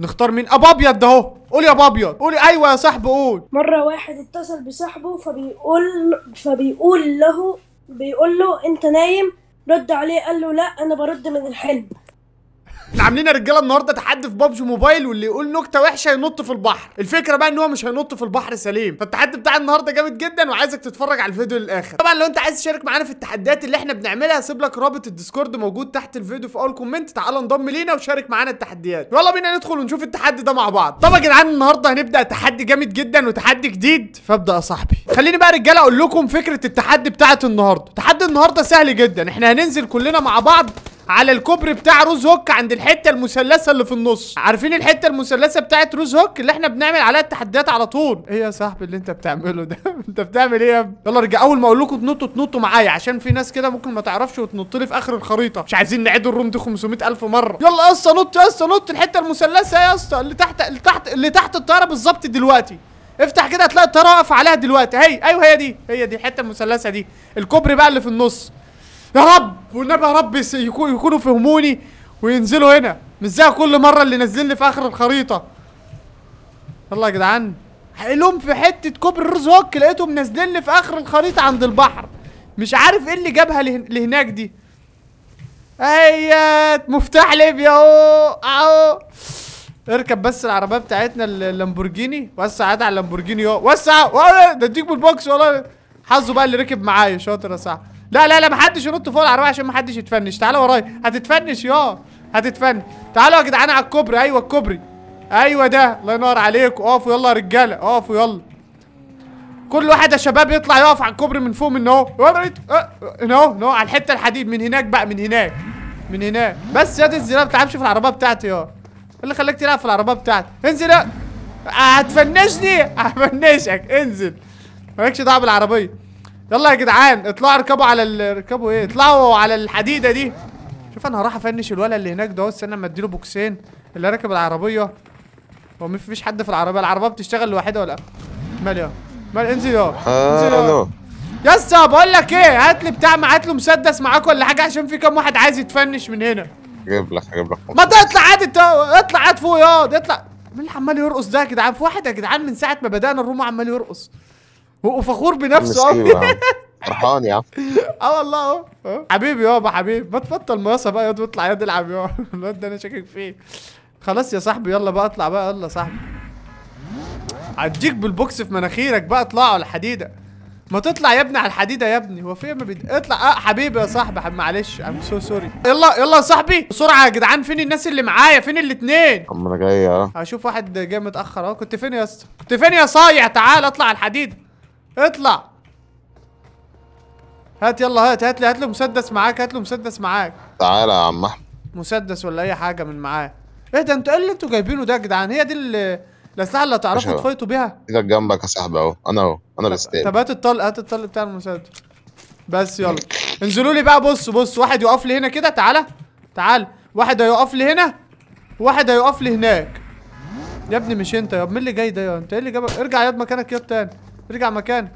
نختار مين ابو ابيض ده اهو قول يا ابو ابيض قول ايوه يا صاحبي قول مره واحد اتصل بصاحبه فبيقول فبيقول له بيقول له انت نايم رد عليه قال له لا انا برد من الحلم احنا عاملين يا رجاله النهارده تحدي في بابجي موبايل واللي يقول نكته وحشه ينط في البحر الفكره بقى ان هو مش هينط في البحر سليم فالتحدي بتاع النهارده جامد جدا وعايزك تتفرج على الفيديو للاخر طبعا لو انت عايز تشارك معانا في التحديات اللي احنا بنعملها هسيب لك رابط الديسكورد موجود تحت الفيديو في اول كومنت تعال انضم لينا وشارك معانا التحديات يلا بينا ندخل ونشوف التحدي ده مع بعض طب يا جدعان النهارده هنبدا تحدي جامد جدا وتحدي جديد فابدا يا صاحبي خليني بقى رجاله اقول لكم فكره التحدي بتاعه النهارده تحدي النهارده سهل جدا احنا هننزل كلنا مع بعض على الكوبري بتاع روز هوك عند الحته المثلثه اللي في النص عارفين الحته المثلثه بتاعت روز هوك اللي احنا بنعمل عليها التحديات على طول ايه يا صاحبي اللي انت بتعمله ده انت بتعمل ايه يا ابني يلا رجع اول ما اقول لكم تنطوا تنطوا معايا عشان في ناس كده ممكن ما تعرفش وتنط لي في اخر الخريطه مش عايزين نعيد الروم دي 500000 مره يلا يا اسطى نط يا اسطى نط الحته المثلثه يا اسطى اللي تحت اللي تحت اللي تحت الطياره بالظبط دلوقتي افتح كده هتلاقي الطياره واقفه عليها دلوقتي هي ايوه هي دي هي دي الحته المثلثه دي الكوبري بقى اللي في النص يا رب والنبي يا رب يكونوا فهموني وينزلوا هنا مش زي كل مره اللي نزل لي في اخر الخريطه يلا يا جدعان هقلهم في حته كوبري روز هوك لقيتهم نازلين لي في اخر الخريطه عند البحر مش عارف ايه اللي جابها لهناك دي ايات مفتاح ليبيا اهو اهو اركب بس العربيه بتاعتنا اللامبورجيني وسع على اللامبورجيني اهو وسع ده اديك بالبوكس والله حظه بقى اللي ركب معايا شاطر يا صاحبي لا لا لا محدش ينط فوق العربيه عشان محدش يتفنش تعالى ورايا هتتفنش يا هتتفنش تعالوا يا جدعان على الكوبري ايوه الكوبري ايوه ده الله ينور عليكم اقفوا يلا يا رجاله اقفوا يلا كل واحد يا شباب يطلع يقف على الكوبري من فوق من اهو هنا اهو هنا على الحته الحديد من هناك بقى من هناك من هناك بس يا انزل ما تلعبش في العربيه بتاعتي يا إيه اللي خلاك تلعب في العربيه بتاعتي انزل هتفنشني هفنشك انزل مالكش دعوه بالعربيه يلا يا جدعان اطلعوا اركبوا على ال... اركبوا ايه اطلعوا على الحديده دي شوف انا هروح افنش الولد اللي هناك ده استنى اما اديله بوكسين اللي راكب العربيه هو مفيش حد في العربيه العربيه بتشتغل لوحدها ولا مال يا مال انزل يا آه، انزل يا يسا بقول لك ايه هات لي بتاع هات له مسدس معاك ولا حاجه عشان في كام واحد عايز يتفنش من هنا جايب لك جايب لك ما تطلع عادي اطلع عاد فوق ياض اطلع مين اللي عمال يرقص ده يا جدعان في واحد يا جدعان من ساعه ما بدانا الروم عمال يرقص هو فخور بنفسه قوي فرحان يا عم اه والله حبيبي يابا حبيبي ما تبطل مياسه بقى ياض واطلع ياض العب يابا الواد ده انا شاكك فيه خلاص يا صاحبي يلا بقى اطلع بقى يلا يا صاحبي هديك بالبوكس في مناخيرك بقى اطلعوا على الحديده ما تطلع يا ابني على الحديده يا ابني هو في ما بيد... اطلع اه حبيبي يا صاحبي معلش ام سو سوري يلا يلا يا صاحبي بسرعه يا جدعان فين الناس اللي معايا فين الاثنين اما انا جاي اه هشوف واحد جاي متاخر اه كنت فين يا اسطى كنت فين يا صايع تعال اطلع على الحديده اطلع هات يلا هات هات لي هات له مسدس معاك هات له مسدس معاك تعالى يا عم احمد مسدس ولا اي حاجه من معاه ايه ده انتوا ايه اللي انتوا جايبينه ده يا جدعان هي دي الاسلحه اللي هتعرفوا تفايتوا بيها ايدك جنبك يا صاحبي اهو انا اهو انا بستاهل طب هات الطلق هات الطلق بتاع المسدس بس يلا انزلوا لي بقى بصوا بصوا واحد يقف لي هنا كده تعالى تعالى واحد هيقف لي هنا واحد هيقف لي هناك يا ابني مش انت يا مين اللي جاي ده يا انت ايه اللي جابك ارجع ياض مكانك ياض تاني رجع مكانه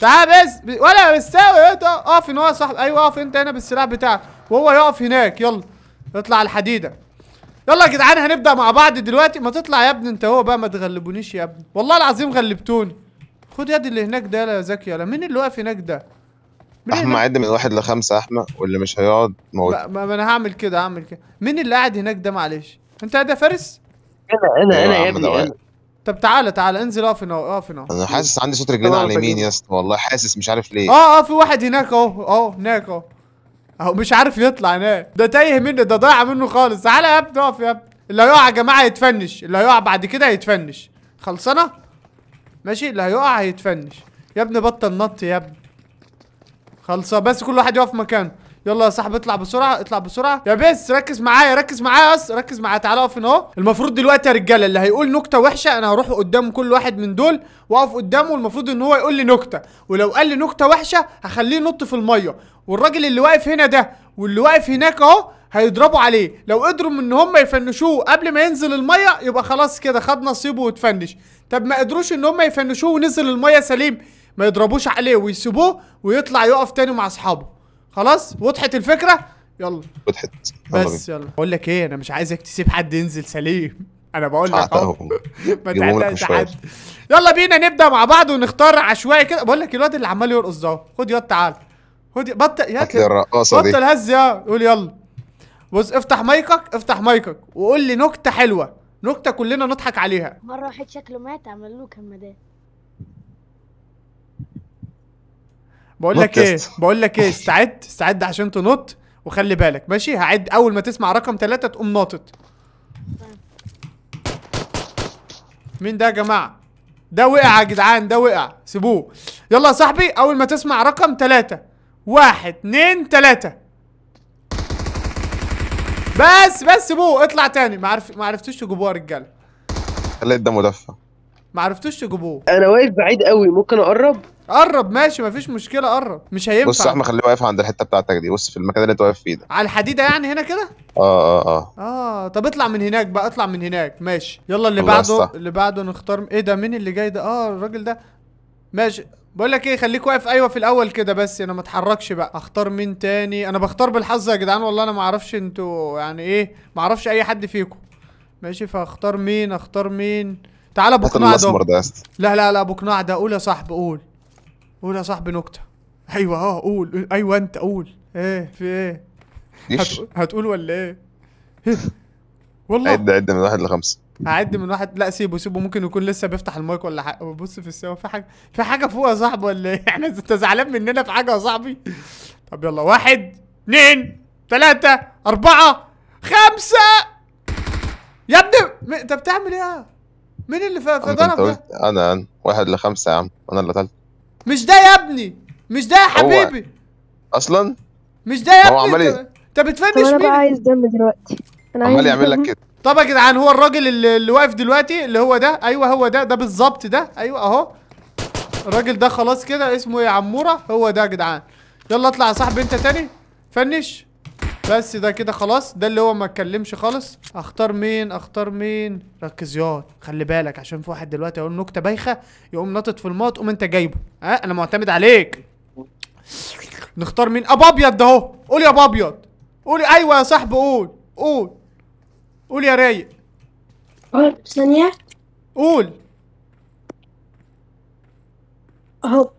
تعال بس ولا مستوي اقف هنا يا صاحبي ايوه اقف انت هنا بالسلاح بتاعك وهو يقف هناك يلا اطلع على الحديده يلا يا جدعان هنبدا مع بعض دلوقتي ما تطلع يا ابني انت هو بقى ما تغلبونيش يا ابني والله العظيم غلبتوني خد يد اللي هناك ده يا زكي يلا مين اللي واقف هناك ده احمد عد من واحد لخمسه احمد واللي مش هيقعد موت ما, ما انا هعمل كده هعمل كده مين اللي قاعد هناك ده معلش انت ده فارس انا انا انا أيوة يا ابني طب تعالى تعالى انزل اقف هنا اقف هنا انا حاسس عندي صوت رجلين على اليمين يا اسطى والله حاسس مش عارف ليه اه اه في واحد هناك اهو اهو هناك اهو اهو مش عارف يطلع هناك ده تايه مني ده ضايع منه خالص تعالى يا ابني اقف يا ابني اللي هيقع يا جماعه هيتفنش اللي هيقع بعد كده هيتفنش خلصانه ماشي اللي هيقع هيتفنش يا ابني بطل نط يا ابني خلصانه بس كل واحد يقف مكانه يلا يا صاحبي اطلع بسرعه اطلع بسرعه يا بس ركز معايا ركز معايا بس ركز معايا تعالى اقف هنا اهو المفروض دلوقتي يا رجاله اللي هيقول نكته وحشه انا هروح قدام كل واحد من دول واقف قدامه المفروض ان هو يقول لي نكته ولو قال لي نكته وحشه هخليه ينط في الميه والراجل اللي واقف هنا ده واللي واقف هناك اهو هيضربوا عليه لو قدروا ان هم يفنشوه قبل ما ينزل الميه يبقى خلاص كده خد نصيبه وتفنش طب ما قدروش ان هم يفنشوه ونزل الميه سليم ما يضربوش عليه ويسيبوه ويطلع يقف تاني مع اصحابه خلاص وضحت الفكره يلا وضحت بس يلا بقول لك ايه انا مش عايزك تسيب حد ينزل سليم انا بقول لك اه ما حد يلا بينا نبدا مع بعض ونختار عشوائي كده بقول لك الواد اللي عمال يرقص ده خد يا تعال خد بطل يا الرقاصه دي بطل هز يا قول يلا بص افتح مايكك افتح مايكك وقول لي نكته حلوه نكته كلنا نضحك عليها مره واحد شكله مات عمل له كمادات بقول لك ايه بقول لك ايه استعد استعد عشان تنط وخلي بالك ماشي هعد اول ما تسمع رقم ثلاثة تقوم ناطط مين ده يا جماعه ده وقع يا جدعان ده وقع سيبوه يلا يا صاحبي اول ما تسمع رقم ثلاثة واحد اتنين ثلاثة بس بس سيبوه اطلع تاني ما عرف ما عرفتوش تجيبوه يا رجاله خليت ده مدفع ما عرفتوش تجيبوه انا واقف بعيد قوي ممكن اقرب قرب ماشي مفيش مشكله قرب مش هينفع بص احمد خليه واقف عند الحته بتاعتك دي بص في المكان اللي انت واقف فيه ده على الحديده يعني هنا كده اه اه اه اه طب اطلع من هناك بقى اطلع من هناك ماشي يلا اللي بعده صح. اللي بعده نختار ايه ده مين اللي جاي ده اه الراجل ده ماشي بقول لك ايه خليك واقف ايوه في الاول كده بس انا ما اتحركش بقى اختار مين تاني انا بختار بالحظ يا جدعان والله انا ما اعرفش انتوا يعني ايه ما اعرفش اي حد فيكم ماشي فاختار مين اختار مين تعالى ابو قناع ده لا لا لا ابو قناع ده قول يا صاحبي قول قول يا صاحبي نكته ايوه اه قول ايوه انت قول ايه في ايه هتقول, هتقول ولا إيه؟, ايه والله عد عد من واحد لخمسه هعد من واحد لا سيبه سيبه ممكن يكون لسه بيفتح المايك ولا حاجه بص في السوا في حاجه في حاجه فوق يا صاحبي ولا ايه احنا انت زعلان مننا في حاجه يا صاحبي طب يلا واحد اثنين ثلاثة أربعة خمسة يا ابني انت بتعمل ايه؟ مين اللي ضرب ده؟ انا انا واحد لخمسة يا عم انا اللي تالت مش ده يا ابني مش ده يا حبيبي اصلا مش ده يا ابني هو عمال انت بتفنش مين؟ انا عايز دم دلوقتي انا عمال يعمل لك كده طب يا جدعان هو الراجل اللي, اللي واقف دلوقتي اللي هو ده ايوه هو ده ده بالظبط ده ايوه اهو الراجل ده خلاص كده اسمه ايه عموره هو ده يا جدعان يلا اطلع يا صاحبي انت تاني فنش بس ده كده خلاص ده اللي هو ما اتكلمش خالص اختار مين اختار مين ركز ياض خلي بالك عشان في واحد دلوقتي هيقول نكته بايخه يقوم ناطط في الماط قوم انت جايبه ها أه؟ انا معتمد عليك نختار مين ابو ابيض ده اهو قول يا ابو ابيض قول ايوه يا صاحبي قول قول قول يا رايق قول ثانيه قول اهو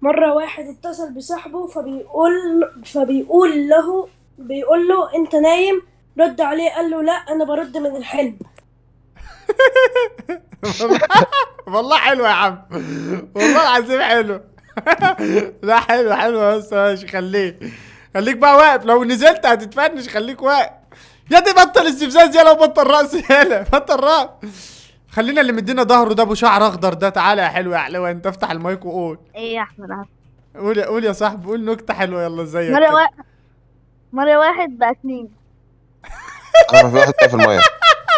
مرة واحد اتصل بصاحبه فبيقول فبيقول له بيقول له انت نايم رد عليه قال له لا انا برد من الحلم والله حلوه يا عم والله العظيم حلو لا حلو حلو بس ماشي خليه خليك بقى واقف لو نزلت هتتفنش خليك واقف يا دي بطل استفزاز يلا بطل راس يلا بطل راس خلينا اللي مدينا ظهره ده ابو شعر اخضر ده تعالى يا حلو يا حلوه انت افتح المايك وقول ايه يا احمد قول قول يا صاحبي قول نكته حلوه يلا ازيك مره واقف مرة واحد بقى اثنين انا في واحد وقع في المية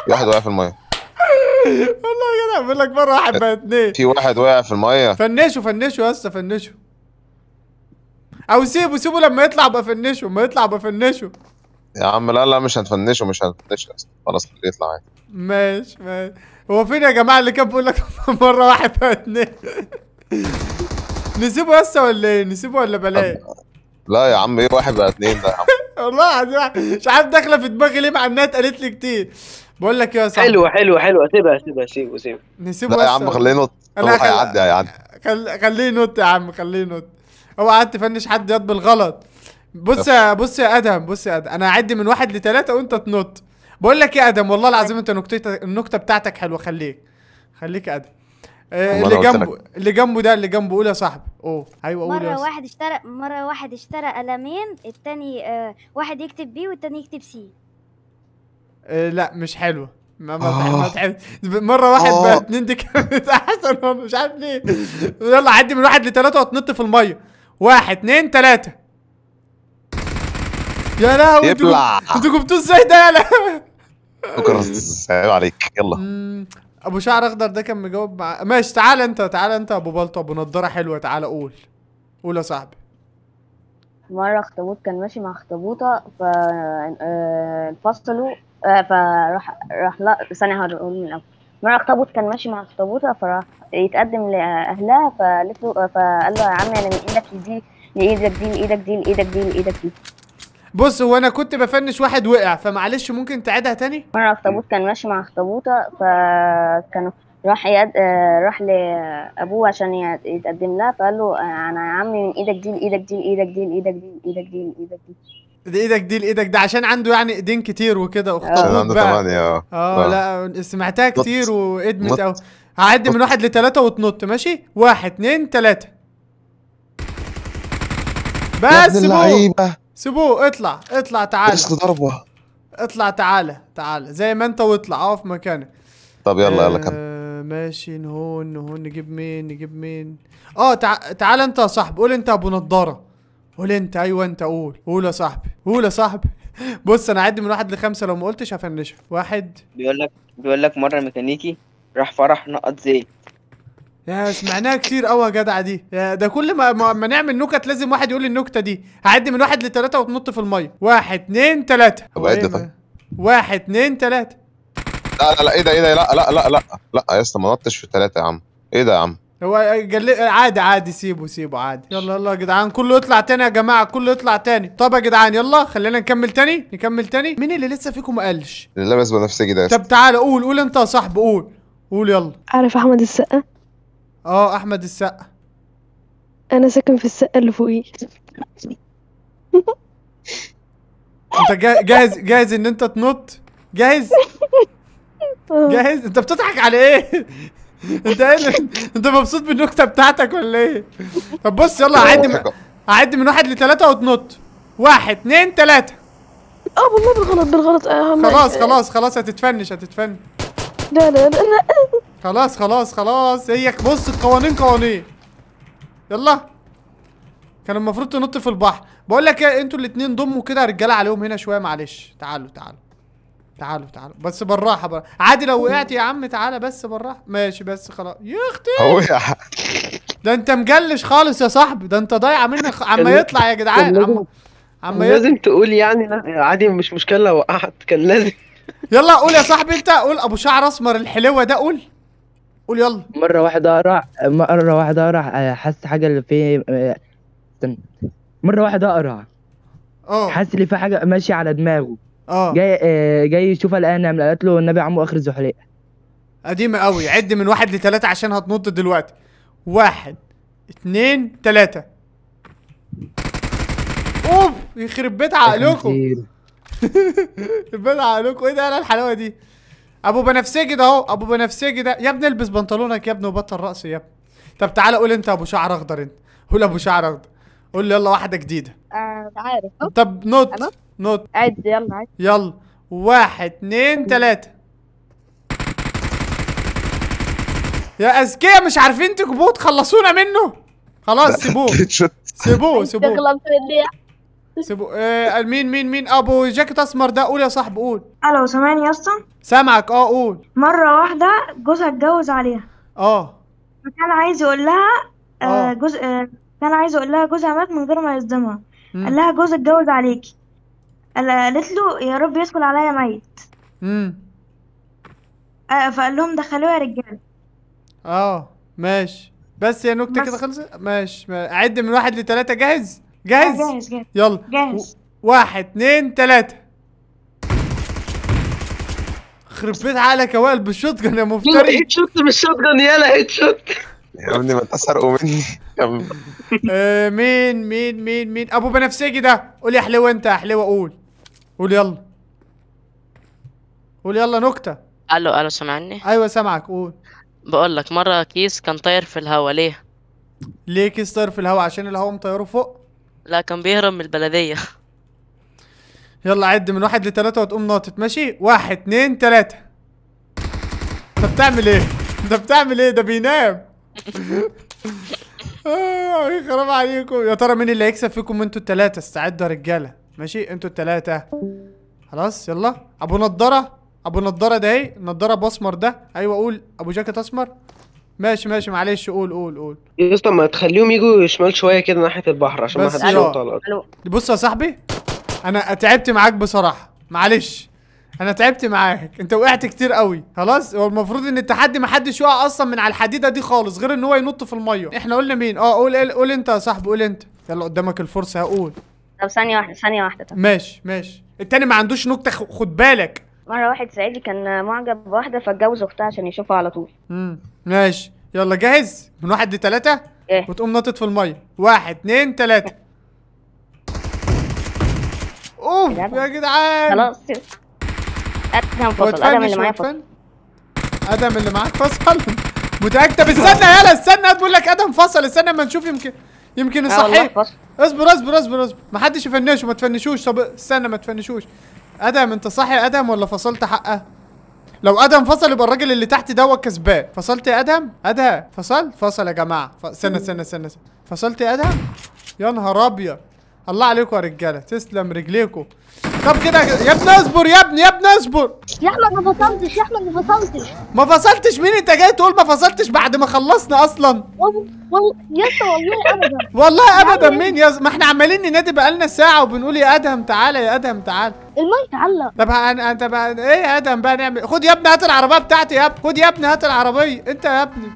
في واحد واقع في المية والله يا جدع بقول لك مرة واحد بقى اثنين في واحد واقع في المية فنشوا فنشوا يا اسطى فنشوا او سيبوا سيبوا لما يطلع بقى فنشوا لما يطلع بقى فنشوا يا عم لا لا مش هنفنشه مش هنفنشه خلاص اللي يطلع عادي ماشي ماشي هو فين يا جماعه اللي كان بيقول لك مره واحد بقى اثنين نسيبه هسه ولا ايه نسيبه ولا بلاش لا يا عم ايه واحد بقى اثنين ده يا عم والله العظيم مش عارف داخله في دماغي ليه مع انها اتقالت لي كتير بقول لك يا صاحبي حلوه حلوه حلوه سيبها سيبها سيبه سيبه نسيبه لا يا عم خليه ينط هو هيعدي هيعدي خليه ينط يا عم خليه ينط اوعى تفنش حد ياض بالغلط بص يا بص يا ادهم بص يا ادهم انا هعد من واحد لثلاثه وانت تنط بقول لك إيه يا ادم والله العظيم انت نكتتك النكته بتاعتك حلوه خليك خليك يا ادم آه، اللي جنبه اللي جنبه ده اللي جنبه قول يا صاحبي اوه ايوه قول مره واحد اشترى مره واحد اشترى قلمين التاني آه واحد يكتب بي والتاني يكتب سي آه لا مش حلوه ما ما آه. تحب مره واحد بقى آه. اتنين دي كانت احسن مش عارف ليه يلا عدي من واحد لثلاثه وتنط في الميه واحد اتنين تلاته يا لهوي انتوا انتوا جبتوه ازاي ده يا لهوي عيب عليك يلا ابو شعر اخضر ده كان مجاوب مع ماشي تعال انت تعال انت ابو بلطه ابو نضاره حلوه تعال قول قول يا صاحبي مره اخطبوط كان ماشي مع اخطبوطه ف انفصلوا آه، آه، فراح راح لا ثانيه هقول من الاول مرة اخطبوط كان ماشي مع اخطبوطة فراح يتقدم لأهلها فقالت له فقال له يا عم أنا من إيدك دي لإيدك دي لإيدك دي لإيدك دي لإيدك دي, لإيدك دي. بص هو انا كنت بفنش واحد وقع فمعلش ممكن تعيدها تاني مره اخطبوط كان ماشي مع اخطبوطه فكانوا راح يد... آه، راح لابوه عشان يتقدم لها فقال له آه، انا يا عمي من ايدك دي لايدك دي لايدك دي لايدك دي لايدك دي لايدك دي دي ايدك دي لايدك ده عشان عنده يعني ايدين كتير وكده آه. اخطبوط عنده ثمانية اه اه لا سمعتها كتير وادمت قوي هعد من واحد لتلاتة وتنط ماشي واحد اتنين تلاتة بس بوم سيبوه اطلع اطلع تعال بس ضربه اطلع تعال تعال زي ما انت واطلع اقف مكانك طب يلا يلا كمل آه، ماشي نهون نهون نجيب مين نجيب مين اه تع... تعال انت يا صاحبي قول انت ابو نضاره قول انت ايوه انت قول قول يا صاحبي قول يا صاحبي بص انا عدي من واحد لخمسه لو ما قلتش هفنشك واحد بيقول لك بيقول لك مره ميكانيكي راح فرح نقط زيت يا سمعناها كتير قوي يا جدع دي ده كل ما, ما, ما نعمل نكت لازم واحد يقول النكته دي هعد من واحد لثلاثه وتنط في الميه واحد اتنين تلاته طب عد طيب واحد اتنين تلاته لا لا لا ايه ده ايه ده لا لا لا لا لا يا اسطى ما نطش في ثلاثه يا عم ايه ده يا عم هو جل... عادي عادي سيبه سيبه عادي يلا يلا يا جدعان كله يطلع تاني يا جماعه كله يطلع تاني طب يا جدعان يلا خلينا نكمل تاني نكمل تاني مين اللي لسه فيكم ما قالش اللي لابس بنفسجي ده طب تعالى قول قول انت يا صاحبي قول قول يلا عارف احمد السقا اه احمد السقا انا ساكن في السقا اللي فوقيه انت جاهز جاهز ان انت تنط جاهز اه. جاهز انت بتضحك على ايه انت انت مبسوط بالنكته بتاعتك ولا ايه طب بص يلا اعد اعد من واحد لثلاثه وتنط واحد اتنين تلاته اه والله بالغلط بالغلط آه، خلاص آه. خلاص خلاص هتتفنش هتتفنش لا لا لا خلاص خلاص خلاص هي بص القوانين قوانين يلا كان المفروض تنط في البحر بقول لك ايه انتوا الاثنين ضموا كده رجاله عليهم هنا شويه معلش تعالوا تعالوا تعالوا تعالوا بس بالراحه بقى عادي لو وقعت يا عم تعالى بس بالراحه ماشي بس خلاص يا اختي ده انت مجلش خالص يا صاحبي ده انت ضايع منك عم يطلع يا جدعان عم عم لازم تقول يعني عادي مش مشكله لو وقعت كان لازم يلا قول يا صاحبي انت قول ابو شعر اسمر الحلوه ده قول قول يلا مره واحده راح مره واحده راح آه، حس حاجه اللي في آه، استنى مره واحده اقرا اه حس اللي في حاجه ماشيه على دماغه اه جاي آه، جاي يشوفها الان نعم، قالت له النبي عمو اخر زحليق قديمه قوي عد من واحد لثلاثه عشان هتنط دلوقتي واحد اثنين ثلاثه اوف يخرب بيت عقلكم يخرب بيت عقلكم ايه ده انا الحلاوه دي ابو بنفسجي ده اهو ابو بنفسجي ده يا ابني البس بنطلونك يا ابني وبطل راس يا ابني طب تعالى قول انت ابو شعر اخضر انت قول ابو شعر اخضر قول يلا واحده جديده آه عارف طب نوت نوت عد يلا عد يلا واحد اثنين ثلاثه يا اذكياء مش عارفين تكبوه تخلصونا منه خلاص سيبوه سيبوه سيبوه سيبوا ايه مين مين مين ابو آه، جاكيت اسمر ده قول يا صاحبي قول الو سامعني يا اسطى سامعك اه قول مره واحده جوزها اتجوز عليها اه فكان عايز يقول لها آه, آه. جوز آه، كان عايز يقول لها جوزها مات من غير ما يصدمها قال لها جوزك اتجوز عليكي قالت له يا رب يدخل عليا ميت امم آه فقال لهم دخلوه يا رجاله اه ماشي بس يا نكته كده خلصت ماشي عد من واحد لثلاثه جاهز جاهز؟ جاهز جاهز يلا جاهز واحد اثنين ثلاثة خرب بيت عقلك يا وائل بالشوت جان يا مفتري هيت شوت بالشوت جان يلا هيت شوت يا ابني ما تسرقوا مني آه، مين مين مين مين ابو بنفسجي ده قول يا حلوه انت يا حلوه قول قول يلا قول يلا نكته الو الو سامعني ايوه سامعك قول بقول لك مره كيس كان طاير في الهوا ليه ليه كيس طاير في الهوا عشان الهوا مطيره فوق لا كان بيهرب من البلدية يلا عد من واحد لتلاتة وتقوم ناطط ماشي واحد اتنين تلاتة انت بتعمل ايه؟ انت بتعمل ايه؟ ده بينام اه خراب عليكم يا ترى مين اللي هيكسب فيكم انتوا التلاتة استعدوا يا رجالة ماشي انتوا التلاتة خلاص يلا ابو نضارة ابو نضارة ده اهي النضارة باسمر ده ايوه قول ابو جاكيت اسمر ماشي ماشي معلش قول قول قول يا اسطى ما تخليهم يجوا شمال شويه كده ناحيه البحر عشان ما حدش ينط على الارض بص يا صاحبي انا تعبت معاك بصراحه معلش انا تعبت معاك انت وقعت كتير قوي خلاص هو المفروض ان التحدي ما حدش يقع اصلا من على الحديده دي خالص غير ان هو ينط في الميه احنا قلنا مين اه قول قول انت يا صاحبي قول انت يلا قدامك الفرصه هقول طب ثانيه واحده ثانيه واحده طب. ماشي ماشي التاني ما عندوش نكته خد بالك مره واحد صعيدي كان معجب بواحده فاتجوز اختها عشان يشوفها على طول امم ماشي يلا جاهز من واحد لتلاتة ايه وتقوم ناطط في المية واحد اتنين تلاتة اوف إيه يا جدعان خلاص ادم فصل اللي معايا فصل ادم اللي معاك فصل متاكد طب استنى يلا استنى بقول لك ادم فصل استنى اما نشوف يمكن يمكن آه، صحيح اصبر اصبر اصبر اصبر ما حدش يفنشه ما تفنشوش طب استنى ما تفنشوش ادم انت صح يا ادم ولا فصلت حقه لو ادهم فصل يبقى الراجل اللي تحت هو كسبان فصلت يا ادهم ادهم فصلت فصل يا جماعه استنى استنى استنى فصلت يا ادهم يا نهار ابيض الله عليكم يا رجاله تسلم رجليكم طب كده يا ابني اصبر يا ابني يا ابني اصبر يا احمد ما فصلتش يا احمد ما فصلتش ما فصلتش مين انت جاي تقول ما فصلتش بعد ما خلصنا اصلا والله يا اسطى والله ابدا والله يعني ابدا إيه؟ مين يا ما احنا عمالين ننادي بقالنا ساعه وبنقول يا ادهم تعالى يا ادهم تعالى المايك علق طب انا انت بقى ايه يا ادهم بقى نعمل خد يا ابني هات العربيه بتاعتي يا ابني خد يا ابني هات العربيه انت يا ابني